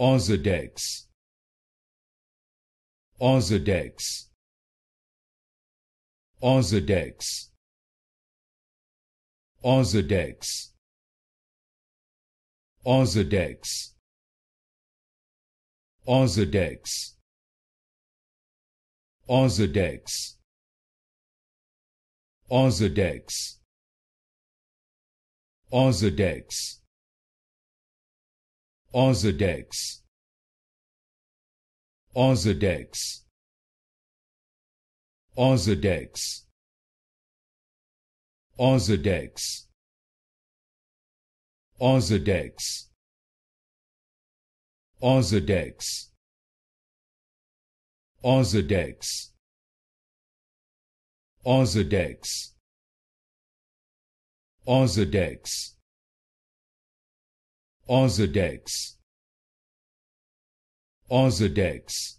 Ozodex Ozodex Ozodex Ozodex Ozodex Ozodex Ozodex Ozodex Ozodex Ozodex Ozodex Ozodex Ozodex Ozodex Ozodex Ozodex Ozodex Ozodex Ozodex Ozodex